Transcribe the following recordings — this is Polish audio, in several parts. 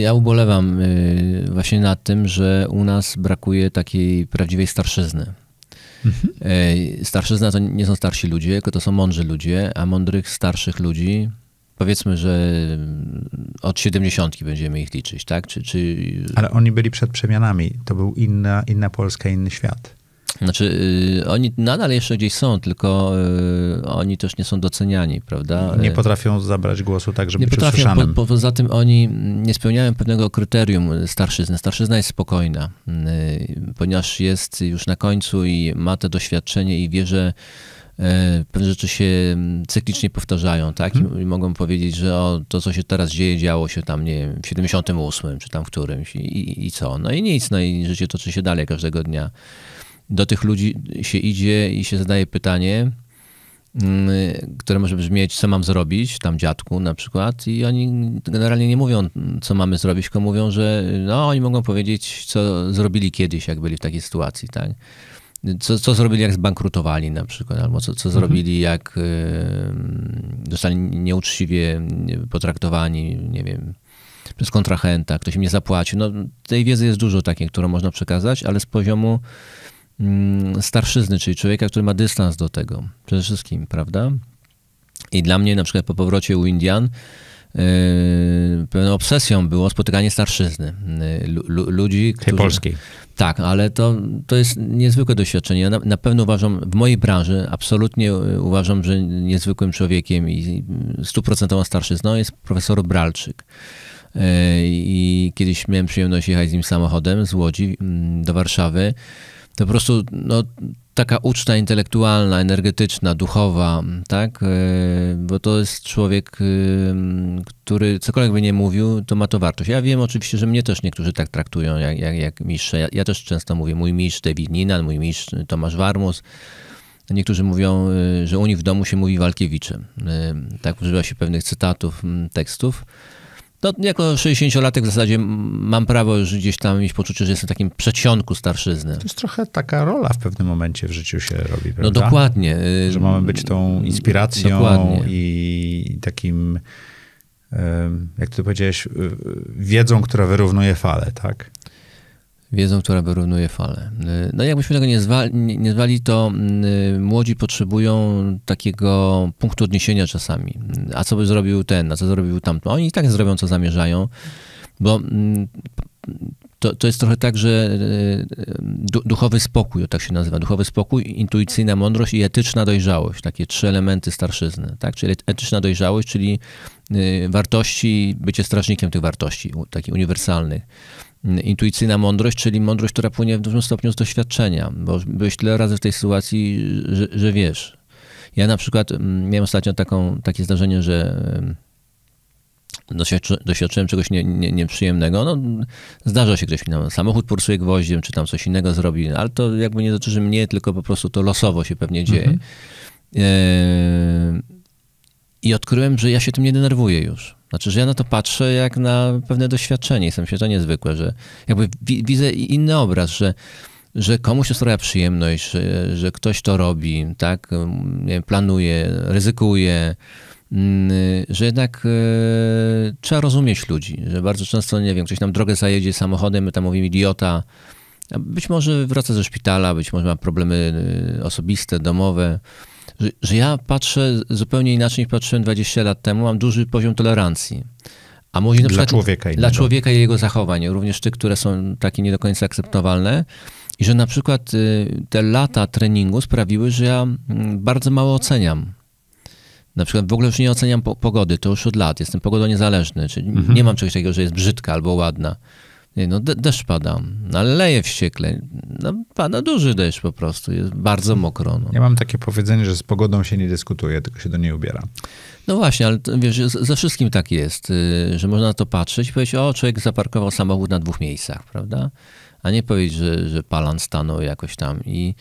Ja ubolewam y, właśnie nad tym, że u nas brakuje takiej prawdziwej starszyzny. Mhm. Y, starszyzna to nie są starsi ludzie, tylko to są mądrzy ludzie, a mądrych, starszych ludzi powiedzmy, że mm, od siedemdziesiątki będziemy ich liczyć, tak? Czy, czy... Ale oni byli przed przemianami. To był inna, inna Polska, inny świat. Znaczy, y, oni nadal jeszcze gdzieś są, tylko y, oni też nie są doceniani, prawda? Nie y, potrafią zabrać głosu tak, żeby nie być potrafią, usłyszanym. Po, poza tym oni nie spełniają pewnego kryterium starszyzny. Starszyzna jest spokojna, ponieważ jest już na końcu i ma to doświadczenie i wie, że pewne rzeczy się cyklicznie powtarzają, tak? Mhm. I, mogą powiedzieć, że o, to, co się teraz dzieje, działo się tam, nie wiem, w 78 czy tam w którymś i, i, i co? No i nic, no i życie toczy się dalej każdego dnia do tych ludzi się idzie i się zadaje pytanie, mm, które może brzmieć, co mam zrobić, tam dziadku na przykład, i oni generalnie nie mówią, co mamy zrobić, tylko mówią, że no, oni mogą powiedzieć, co zrobili kiedyś, jak byli w takiej sytuacji, tak? Co, co zrobili, jak zbankrutowali na przykład, albo co, co mhm. zrobili, jak y, zostali nieuczciwie potraktowani, nie wiem, przez kontrahenta, ktoś im nie zapłacił. No, tej wiedzy jest dużo takiej, którą można przekazać, ale z poziomu Mm, starszyzny, czyli człowieka, który ma dystans do tego przede wszystkim, prawda? I dla mnie na przykład po powrocie u Indian Yy, pewną obsesją było spotykanie starszyzny. Yy, L ludzi, którzy... Tej polskiej. Tak, ale to, to jest niezwykłe doświadczenie. Ja na, na, pewno uważam, w mojej branży absolutnie yy, uważam, że niezwykłym człowiekiem i yy, stuprocentową starszyzną jest profesor Bralczyk. I kiedyś miałem przyjemność jechać z nim samochodem z Łodzi mm, do Warszawy to po prostu no, taka uczta intelektualna, energetyczna, duchowa, tak? E, bo to jest człowiek, y, który cokolwiek by nie mówił, to ma to wartość. Ja wiem oczywiście, że mnie też niektórzy tak traktują jak, jak, jak mistrze. Ja, ja też często mówię mój mistrz David Ninan, mój mistrz Tomasz Warmus. Niektórzy mówią, y, że u nich w domu się mówi Walkiewiczem. Y, tak używa się pewnych cytatów, tekstów. No, jako 60-latek w zasadzie mam prawo już gdzieś tam mieć poczucie, że jestem w takim przedsionku starszyzny. To jest trochę taka rola w pewnym momencie w życiu się robi, no, prawda? No dokładnie. Y, że mamy być tą y, inspiracją dokładnie. i takim, jak ty powiedziałeś, y, wiedzą, która wyrównuje fale, tak? Wiedzą, która wyrównuje fale. No jakbyśmy tego nie zwali, nie zwali, to mm, młodzi potrzebują takiego punktu odniesienia czasami. A co by zrobił ten, a co zrobił tamto? Oni i tak zrobią, co zamierzają, bo mm, to, to jest trochę tak, że y, duchowy spokój, tak się nazywa, duchowy spokój, intuicyjna mądrość i etyczna dojrzałość, takie trzy elementy starszyzny, tak? Czyli etyczna dojrzałość, czyli y, wartości, bycie strażnikiem tych wartości, takich uniwersalnych. Mm, intuicyjna mądrość, czyli mądrość, która płynie w dużym stopniu z doświadczenia, bo byłeś tyle razy w tej sytuacji, że, że wiesz. Ja na przykład mm, miałem ostatnio taką, takie zdarzenie, że mm, doświadczy, doświadczyłem czegoś nie, nie, nieprzyjemnego. No, zdarza się ktoś mi tam samochód porusuje gwoździem, czy tam coś innego zrobi, ale to jakby nie dotyczy mnie, tylko po prostu to losowo się pewnie dzieje. Mhm. E, i odkryłem, że ja się tym nie denerwuję już. Znaczy, że ja na to patrzę jak na pewne doświadczenie, jestem się to niezwykłe, że jakby widzę inny obraz, że, że komuś to sprawia przyjemność, że, że ktoś to robi, tak, planuje, ryzykuje, mm, że jednak y, trzeba rozumieć ludzi, że bardzo często, nie wiem, ktoś nam drogę zajedzie samochodem, my tam mówimy idiota, być może wraca ze szpitala, być może ma problemy e, osobiste, domowe, że, że ja patrzę zupełnie inaczej niż patrzyłem 20 lat temu, mam duży poziom tolerancji. A może na przykład dla człowieka, innego. dla człowieka i jego zachowań, również tych, które są takie nie do końca akceptowalne. I że na przykład y, te lata treningu sprawiły, że ja mm, bardzo mało oceniam. Na przykład w ogóle już nie oceniam pogody, to już od lat. Jestem pogodoniezależny, czyli mhm. nie mam czegoś takiego, że jest brzydka albo ładna. Nie, no deszcz pada, no, ale leje wściekle. No, pada duży deszcz po prostu, jest bardzo mokro. No. Ja mam takie powiedzenie, że z pogodą się nie dyskutuje, tylko się do niej ubiera. No właśnie, ale wiesz, ze wszystkim tak jest, y, że można na to patrzeć i powiedzieć, o, człowiek zaparkował samochód na dwóch miejscach, prawda? a nie powiedzieć, że, że Palan stanął jakoś tam. I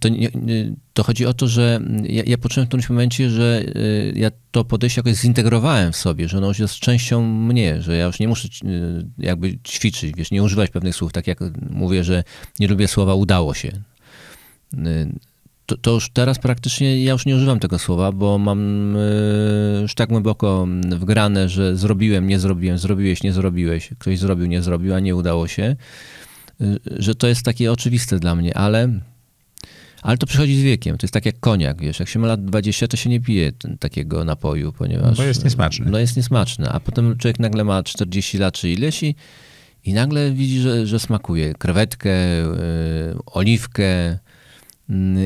to, to chodzi o to, że ja, ja poczułem w którymś momencie, że y, ja to podejście jakoś zintegrowałem w sobie, że ono już jest częścią mnie, że ja już nie muszę y, jakby ćwiczyć, wiesz, nie używać pewnych słów, tak jak mówię, że nie lubię słowa udało się. Y, to, to, już teraz praktycznie ja już nie używam tego słowa, bo mam już tak głęboko wgrane, że zrobiłem, nie zrobiłem, zrobiłeś, nie zrobiłeś, ktoś zrobił, nie zrobił, a nie udało się. Y, że to jest takie oczywiste dla mnie, ale, ale to przychodzi z wiekiem. To jest tak jak koniak, wiesz, jak się ma lat 20, to się nie pije ten, takiego napoju, ponieważ... Bo jest y, niesmaczny. No jest niesmaczny, a potem człowiek nagle ma 40 lat czy ileś i, i nagle widzi, że, że smakuje krewetkę, yy, oliwkę, y,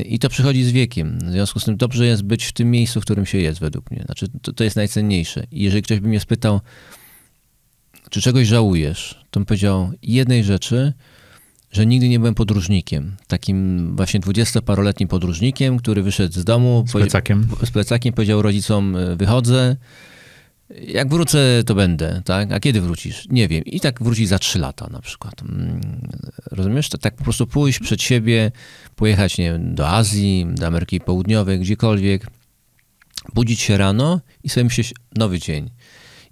i to przychodzi z wiekiem. W związku z tym dobrze jest być w tym miejscu, w którym się jest, według mnie. Znaczy, to, to jest najcenniejsze. I jeżeli ktoś by mnie spytał, czy czegoś żałujesz, to bym powiedział jednej rzeczy, że nigdy nie byłem podróżnikiem. Takim właśnie dwudziestoparoletnim podróżnikiem, który wyszedł z domu. Z plecakiem. Z plecakiem powiedział rodzicom, e, wychodzę. Jak wrócę, to będę, tak? A kiedy wrócisz? Nie wiem. I tak wróci za trzy lata na przykład. Mm, rozumiesz? Tak po prostu pójść przed siebie, pojechać, nie wiem, do Azji, do Ameryki Południowej, gdziekolwiek. Budzić się rano i sobie myśleć, nowy dzień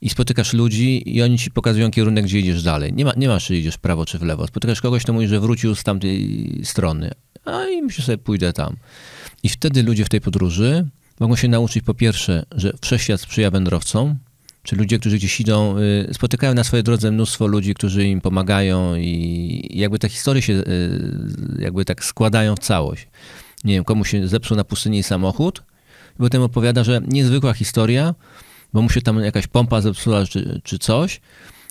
i spotykasz ludzi i oni ci pokazują kierunek, gdzie idziesz dalej. Nie, ma, nie masz, czy idziesz w prawo czy w lewo. Spotykasz kogoś, kto mówi, że wrócił z tamtej strony. A i myślę sobie, pójdę tam. I wtedy ludzie w tej podróży mogą się nauczyć po pierwsze, że wszechświat sprzyja wędrowcom, czy ludzie, którzy gdzieś idą, y, spotykają na swojej drodze mnóstwo ludzi, którzy im pomagają i jakby te historie się y, jakby tak składają w całość. Nie wiem, komuś się zepsuł na pustyni samochód, bo potem opowiada, że niezwykła historia, bo mu się tam jakaś pompa zepsuła czy, czy coś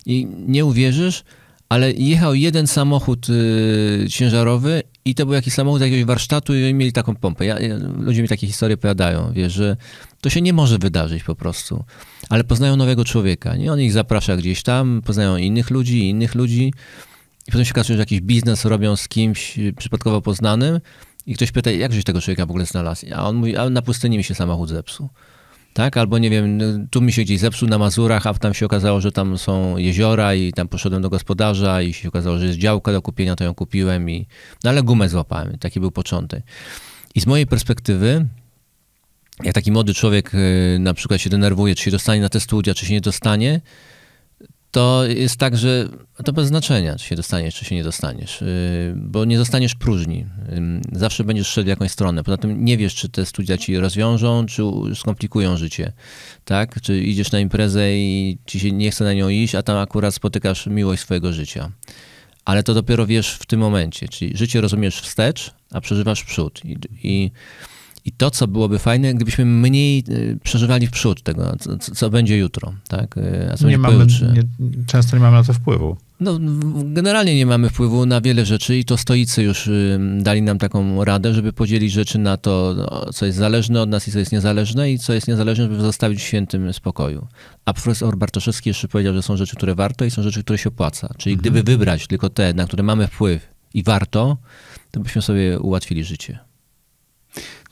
i nie uwierzysz, ale jechał jeden samochód y, ciężarowy i to był jakiś samochód z jakiegoś warsztatu i mieli taką pompę. Ja, ludzie mi takie historie powiadają, wiesz, że to się nie może wydarzyć po prostu. Ale poznają nowego człowieka, nie? On ich zaprasza gdzieś tam, poznają innych ludzi, innych ludzi. I potem się okazuje, że jakiś biznes robią z kimś y, przypadkowo poznanym i ktoś pyta, jak żeś tego człowieka w ogóle znalazł? A on mówi, a na pustyni mi się samochód zepsuł tak? Albo nie wiem, tu mi się gdzieś zepsuł na Mazurach, a tam się okazało, że tam są jeziora i tam poszedłem do gospodarza i się okazało, że jest działka do kupienia, to ją kupiłem i... No ale gumę złapałem, taki był początek. I z mojej perspektywy, jak taki młody człowiek y, na przykład się denerwuje, czy się dostanie na te studia, czy się nie dostanie, to jest tak, że to bez znaczenia, czy się dostaniesz, czy się nie dostaniesz, y, bo nie zostaniesz próżni. Y, zawsze będziesz szedł w jakąś stronę. Poza tym nie wiesz, czy te studia ci rozwiążą, czy skomplikują życie. Tak? Czy idziesz na imprezę i ci się nie chce na nią iść, a tam akurat spotykasz miłość swojego życia. Ale to dopiero wiesz w tym momencie. Czyli życie rozumiesz wstecz, a przeżywasz przód. I, i i to, co byłoby fajne, gdybyśmy mniej y, przeżywali w przód tego, co, co będzie jutro, tak? Y, a co nie mamy, nie, często nie mamy na to wpływu. No, generalnie nie mamy wpływu na wiele rzeczy i to stoicy już y, dali nam taką radę, żeby podzielić rzeczy na to, no, co jest zależne od nas i co jest niezależne i co jest niezależne, żeby zostawić w świętym spokoju. A profesor Bartoszewski jeszcze powiedział, że są rzeczy, które warto i są rzeczy, które się opłaca. Czyli mhm. gdyby wybrać tylko te, na które mamy wpływ i warto, to byśmy sobie ułatwili życie.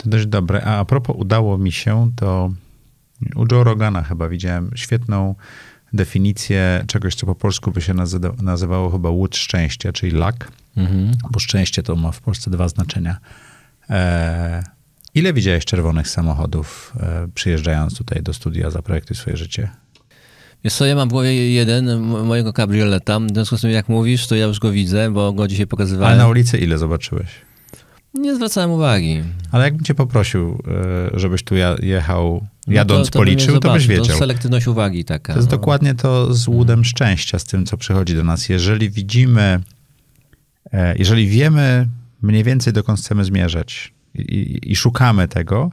To dość dobre. A, a propos udało mi się, to u Joe Rogana chyba widziałem świetną definicję czegoś, co po polsku by się nazywało chyba łódź szczęścia, czyli lak. Mhm. Bo szczęście to ma w Polsce dwa znaczenia. E, ile widziałeś czerwonych samochodów e, przyjeżdżając tutaj do studia Zaprojektuj swoje życie? Wiesz co, ja mam w głowie jeden mojego kabrioleta. W związku z tym, jak mówisz, to ja już go widzę, bo go dzisiaj pokazywałem. ale na ulicy ile zobaczyłeś? Nie zwracałem uwagi. Ale jakbym cię poprosił, e, żebyś tu jechał, no jadąc no to, to policzył, to byś wiedział. To selektywność uwagi taka. To jest no. dokładnie to z łudem hmm. szczęścia, z tym, co przychodzi do nas. Jeżeli widzimy, e, jeżeli wiemy mniej więcej, dokąd chcemy zmierzać i, i szukamy tego,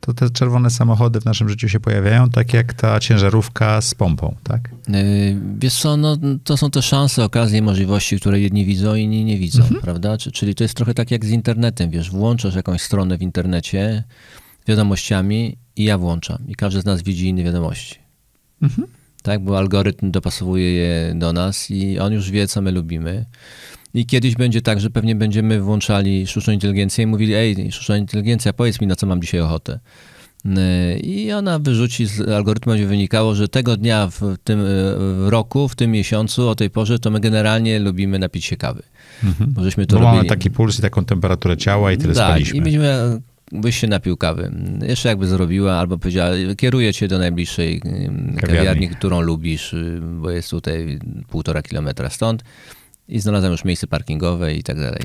to te czerwone samochody w naszym życiu się pojawiają, tak jak ta ciężarówka z pompą, tak? E, wiesz co, no, to są te szanse, okazje, możliwości, które jedni widzą, inni nie widzą, mhm. prawda? Czyli to jest trochę tak jak z internetem, wiesz, włączasz jakąś stronę w internecie wiadomościami i ja włączam i każdy z nas widzi inne wiadomości. Mhm tak? Bo algorytm dopasowuje je do nas i on już wie, co my lubimy. I kiedyś będzie tak, że pewnie będziemy włączali sztuczną inteligencję i mówili, ej, sztuczna inteligencja, powiedz mi, na co mam dzisiaj ochotę. Yy, I ona wyrzuci z algorytmu, będzie wynikało, że tego dnia w tym yy, roku, w tym miesiącu, o tej porze, to my generalnie lubimy napić się kawy. Mhm. Bo żeśmy to Bo robili. mamy taki puls i taką temperaturę ciała i tyle tak, spaliśmy. I będziemy byś się napił kawy. Jeszcze jakby zrobiła albo powiedziała, kieruję cię do najbliższej mm, kawiarni, kawiarni którą lubisz, y, bo jest tutaj półtora kilometra stąd i znalazłem już miejsce parkingowe i tak dalej.